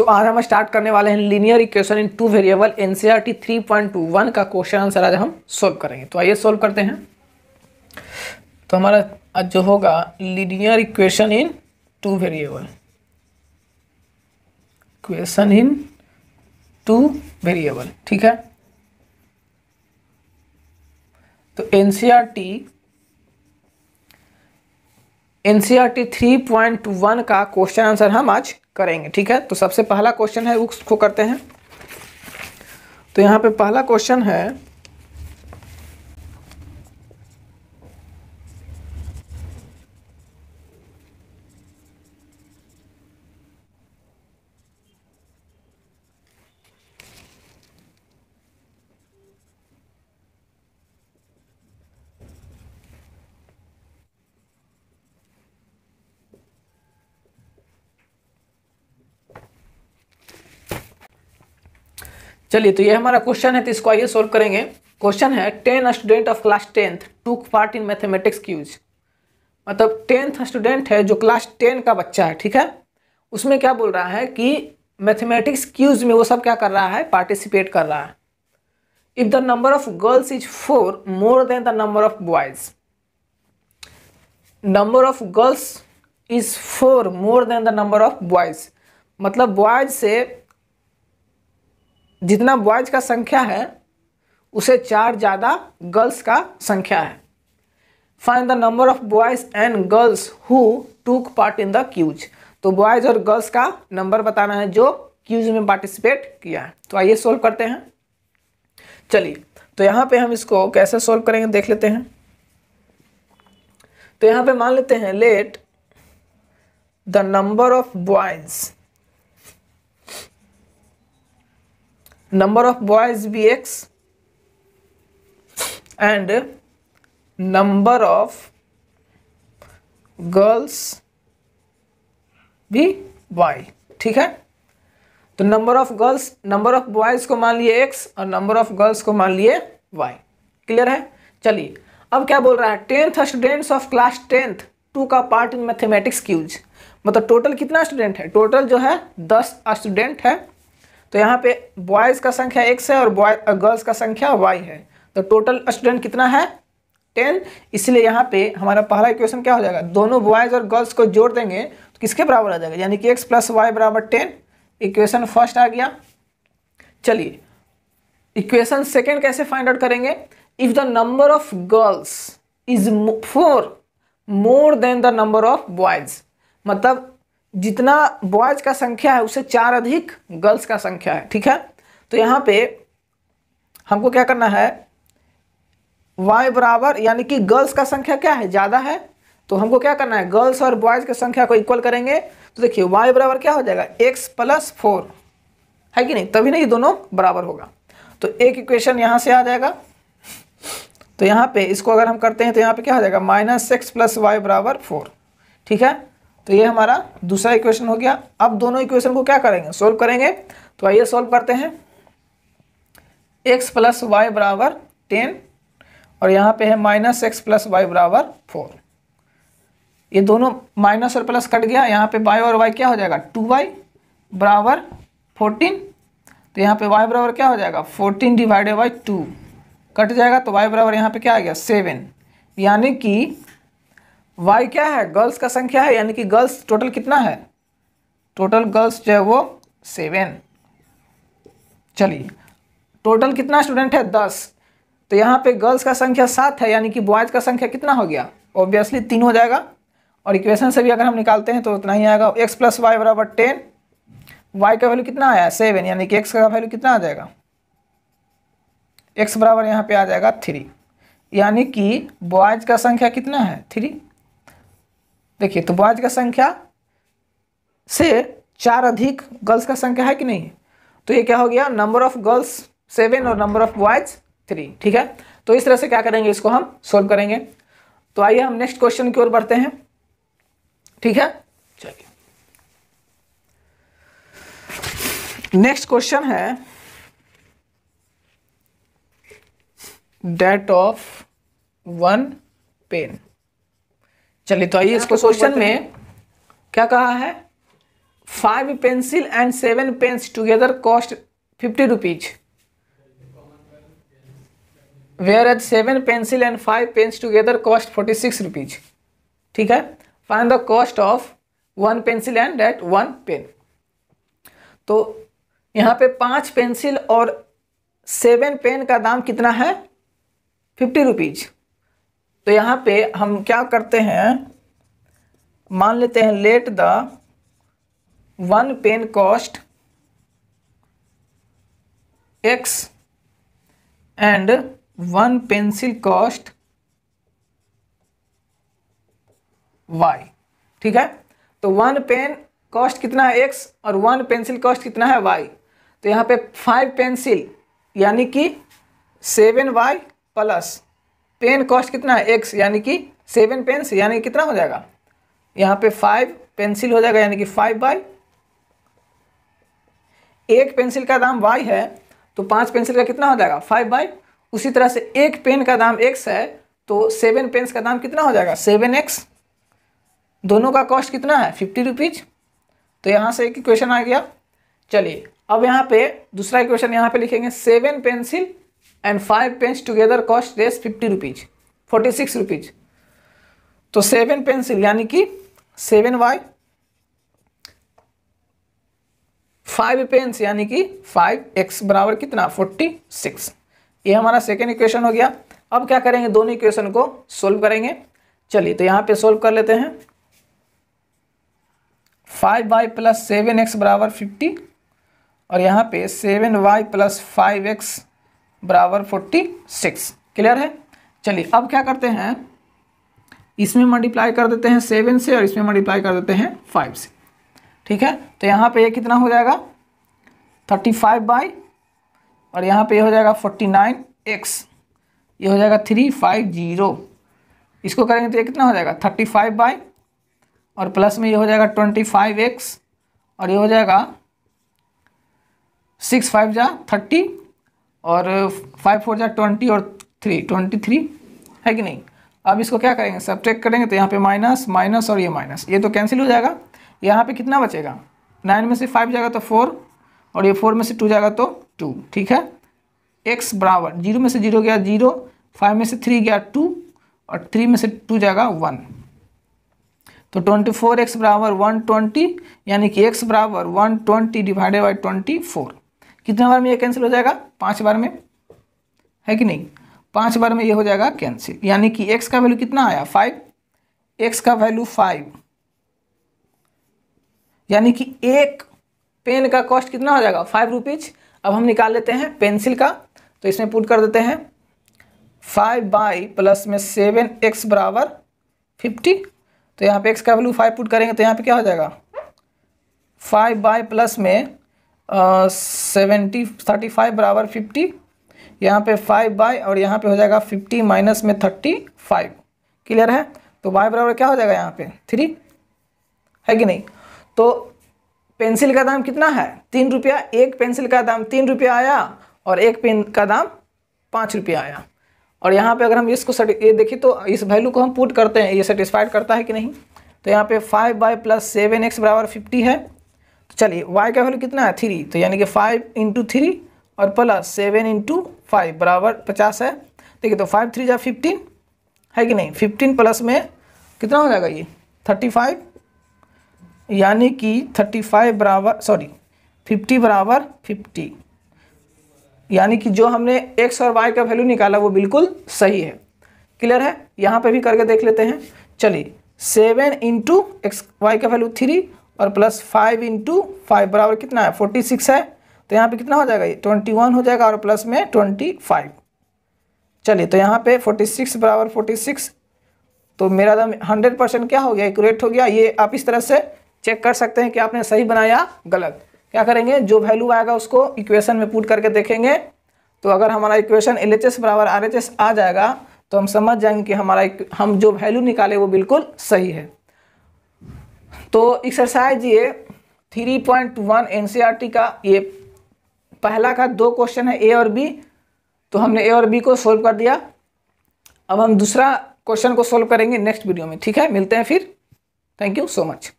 तो आज हम स्टार्ट करने वाले हैं linear equation in two variable two one का क्वेश्चन आंसर आज हम सोल्व करेंगे तो आइए सोल्व करते हैं तो हमारा आज जो होगा linear equation in two variable equation in two variable ठीक है तो N C R T N C R T three point one का क्वेश्चन आंसर हम आज करेंगे ठीक है तो सबसे पहला क्वेश्चन है उसको करते हैं तो यहाँ पे पहला क्वेश्चन है चलिए तो ये हमारा क्वेश्चन है तो इसको आइए सॉल्व करेंगे क्वेश्चन है ten student of class tenth took part in mathematics quiz मतलब टेंथ स्टूडेंट है जो क्लास टेन का बच्चा है ठीक है उसमें क्या बोल रहा है कि मैथमेटिक्स क्यूज में वो सब क्या कर रहा है पार्टिसिपेट कर रहा है if the number of girls is four more than the number of boys number of girls is four more than the number of boys मतलब बॉयज से जितना बॉयज़ का संख्या है उसे चार ज़्यादा गर्ल्स का संख्या है find the number of boys and girls who took part in the quiz तो बॉयज़ और गर्ल्स का नंबर बताना है जो क्यूज में पार्टिसिपेट किया है तो आइए सोल्व करते हैं चलिए तो यहाँ पे हम इसको कैसे सोल्व करेंगे देख लेते हैं तो यहाँ पे मान लेते हैं let the number of boys number of boys x and number of girls भी वाई ठीक है तो number of girls number of boys को मान लिए एक्स और नंबर ऑफ गर्ल्स को मान लिए वाई क्लियर है चलिए अब क्या बोल रहा है tenth students of class tenth took का पार्ट इन मैथमेटिक्स क्यूज मतलब टोटल कितना स्टूडेंट है टोटल जो है दस स्टूडेंट है तो यहाँ पे बॉयज़ का संख्या एक्स है और बॉय गर्ल्स का संख्या वाई है तो टोटल स्टूडेंट कितना है टेन इसलिए यहाँ पे हमारा पहला इक्वेशन क्या हो जाएगा दोनों बॉयज़ और गर्ल्स को जोड़ देंगे तो किसके बराबर आ जाएगा यानी कि एक्स प्लस वाई बराबर टेन इक्वेशन फर्स्ट आ गया चलिए इक्वेशन सेकेंड कैसे फाइंड आउट करेंगे if the number of girls is four more than the number of boys मतलब जितना बॉयज का संख्या है उससे चार अधिक गर्ल्स का संख्या है ठीक है तो यहाँ पे हमको क्या करना है वाई बराबर यानी कि गर्ल्स का संख्या क्या है ज़्यादा है तो हमको क्या करना है गर्ल्स और बॉयज़ की संख्या को इक्वल करेंगे तो देखिए वाई बराबर क्या हो जाएगा एक्स प्लस फोर है कि नहीं तभी नहीं दोनों बराबर होगा तो एक इक्वेशन यहाँ से आ जाएगा तो यहाँ पे इसको अगर हम करते हैं तो यहाँ पे क्या हो जाएगा माइनस एक्स प्लस वाई बराबर फोर ठीक है तो ये हमारा दूसरा इक्वेशन हो गया अब दोनों इक्वेशन को क्या करेंगे सॉल्व करेंगे तो आइए सॉल्व करते हैं एक्स प्लस वाई बराबर टेन और यहाँ पे है माइनस एक्स प्लस वाई बराबर फोर ये दोनों माइनस और प्लस कट गया यहाँ पे वाई और वाई क्या हो जाएगा टू वाई बराबर फोर्टीन तो यहाँ पे वाई बराबर क्या हो जाएगा fourteen divided by two cut जाएगा तो वाई बराबर यहाँ पे क्या आ गया सेवन यानी कि वाई क्या है गर्ल्स का संख्या है यानी कि गर्ल्स टोटल कितना है टोटल गर्ल्स जो है वो सेवन चलिए टोटल कितना स्टूडेंट है दस तो यहाँ पे गर्ल्स का संख्या सात है यानी कि बॉयज़ का संख्या कितना हो गया ऑब्वियसली तीन हो जाएगा और इक्वेशन से भी अगर हम निकालते हैं तो उतना ही आएगा एक्स प्लस वाई बराबर टेन वाई का वैल्यू कितना आया सेवन यानी कि एक्स का वैल्यू कितना आ जाएगा एक्स बराबर यहाँ पर आ जाएगा थ्री यानी कि बॉयज़ का संख्या कितना है थ्री देखिए तो बॉयज का संख्या से चार अधिक गर्ल्स का संख्या है कि नहीं तो ये क्या हो गया नंबर ऑफ गर्ल्स सेवन और नंबर ऑफ बॉयज थ्री ठीक है तो इस तरह से क्या करेंगे इसको हम सोल्व करेंगे तो आइए हम नेक्स्ट क्वेश्चन की ओर बढ़ते हैं ठीक है चलिए नेक्स्ट क्वेश्चन है डेट ऑफ वन पेन चलिए तो आइए इसको क्वेश्चन में क्या कहा है five pencil and seven pens together cost fifty rupees whereas seven pencil and five pens together cost forty six rupees ठीक है find the cost of one pencil and that one pen तो यहाँ पे पाँच pencil और seven pen का दाम कितना है फिफ्टी रुपीज़ तो यहाँ पे हम क्या करते हैं मान लेते हैं let the one pen cost x and one pencil cost y ठीक है तो वन पेन कॉस्ट कितना है एक्स और वन पेंसिल कॉस्ट कितना है वाई तो यहाँ पे फाइव पेंसिल यानी कि seven y plus pen cost कितना है एक्स यानी कि सेवन पेंस यानी कितना हो जाएगा यहाँ पे फाइव पेंसिल हो जाएगा यानी कि फाइव बाई एक पेंसिल का दाम वाई है तो पाँच पेंसिल का कितना हो जाएगा फाइव बाई उसी तरह से एक पेन का दाम एक्स है तो सेवन पेंस का दाम कितना हो जाएगा सेवन एक्स दोनों का कॉस्ट कितना है फिफ्टी रुपीज़ तो यहाँ से एक इक्वेशन आ गया चलिए अब यहाँ पे दूसरा इक्वेशन यहाँ पे लिखेंगे seven pencil and five pens together cost रेस fifty rupees forty six rupees तो सेवन पेंसिल यानी कि सेवन वाई फाइव पेंस यानी कि फाइव एक्स बराबर कितना फोर्टी सिक्स ये हमारा सेकेंड इक्वेशन हो गया अब क्या करेंगे दोनों इक्वेशन को सोल्व करेंगे चलिए तो यहाँ पे सोल्व कर लेते हैं five y plus seven x बराबर फिफ्टी और यहाँ पे seven y plus five x बराबर फोर्टी सिक्स क्लियर है चलिए अब क्या करते हैं इसमें मल्टीप्लाई कर देते हैं सेवन से और इसमें मल्टीप्लाई कर देते हैं फाइव से ठीक है तो यहाँ पे ये कितना हो जाएगा थर्टी फाइव बाई और यहाँ पे ये हो जाएगा फोर्टी नाइन एक्स ये हो जाएगा थ्री फाइव जीरो इसको करेंगे तो ये कितना हो जाएगा थर्टी फाइव बाई और प्लस में ये हो जाएगा ट्वेंटी फाइव एक्स और ये हो जाएगा सिक्स फाइव जा थर्टी और फाइव फोर जै ट्वेंटी और थ्री ट्वेंटी थ्री है कि नहीं अब इसको क्या करेंगे सब चेक करेंगे तो यहाँ पे माइनस माइनस और ये माइनस ये तो कैंसिल हो जाएगा यहाँ पे कितना बचेगा नाइन में से फाइव जाएगा तो फोर और ये फोर में से टू जाएगा तो टू ठीक है एक्स बराबर जीरो में से जीरो गया जीरो फाइव में से थ्री गया टू और थ्री में से टू जाएगा वन तो ट्वेंटी फोर एक्स बराबर वन ट्वेंटी यानी कि एक्स बराबर one twenty divided by twenty four कितने बार में ये कैंसिल हो जाएगा पाँच बार में है कि नहीं पाँच बार में ये हो जाएगा कैंसिल यानी कि एक्स का वैल्यू कितना आया फाइव एक्स का वैल्यू फाइव यानी कि एक पेन का कॉस्ट कितना हो जाएगा फाइव रुपीज अब हम निकाल लेते हैं पेंसिल का तो इसमें पुट कर देते हैं फाइव बाई प्लस में सेवन एक्स बराबर फिफ्टी तो यहाँ पे एक्स का वैल्यू फाइव पुट करेंगे तो यहाँ पे क्या हो जाएगा फाइव बाई प्लस में सेवेंटी थर्टी फाइव बराबर फिफ्टी यहाँ पे फाइव बाई और यहाँ पे हो जाएगा फिफ्टी माइनस में थर्टी फाइव क्लियर है तो बाई बराबर क्या हो जाएगा यहाँ पे थ्री है कि नहीं तो पेंसिल का दाम कितना है तीन रुपया एक पेंसिल का दाम तीन रुपया आया और एक पेन का दाम पाँच रुपया आया और यहाँ पे अगर हम इसको ये देखिए तो इस वैल्यू को हम पुट करते हैं ये सेटिस्फाइड करता है कि नहीं तो यहाँ पे five y plus seven x बराबर फिफ्टी है चलिए y का वैल्यू कितना है थ्री तो यानी कि फाइव इंटू थ्री और प्लस सेवन इंटू फाइव बराबर पचास है देखिए तो फाइव थ्री जा फिफ्टीन है कि नहीं फिफ्टीन प्लस में कितना हो जाएगा ये थर्टी फाइव यानी कि थर्टी फाइव बराबर सॉरी फिफ्टी बराबर फिफ्टी यानी कि जो हमने एक्स और वाई का वैल्यू निकाला वो बिल्कुल सही है क्लियर है यहाँ पर भी करके देख लेते हैं चलिए सेवन इंटू एक्स वाई का वैल्यू थ्री और प्लस फाइव इंटू फाइव बराबर कितना है फोर्टी सिक्स है तो यहाँ पे कितना हो जाएगा ये ट्वेंटी वन हो जाएगा और प्लस में ट्वेंटी फाइव चलिए तो यहाँ पे फोर्टी सिक्स बराबर फोर्टी सिक्स तो मेरा दम हंड्रेड परसेंट क्या हो गया एक्यूरेट हो गया ये आप इस तरह से चेक कर सकते हैं कि आपने सही बनाया गलत क्या करेंगे जो वैल्यू आएगा उसको इक्वेशन में पुट करके देखेंगे तो अगर हमारा इक्वेशन एल एच एस बराबर आर एच एस आ जाएगा तो हम समझ जाएंगे कि हमारा हम जो वैल्यू निकाले वो बिल्कुल सही है तो एक्सरसाइज ये थ्री पॉइंट वन एन का ये पहला का दो क्वेश्चन है ए और बी तो हमने ए और बी को सोल्व कर दिया अब हम दूसरा क्वेश्चन को सोल्व करेंगे नेक्स्ट वीडियो में ठीक है मिलते हैं फिर थैंक यू सो मच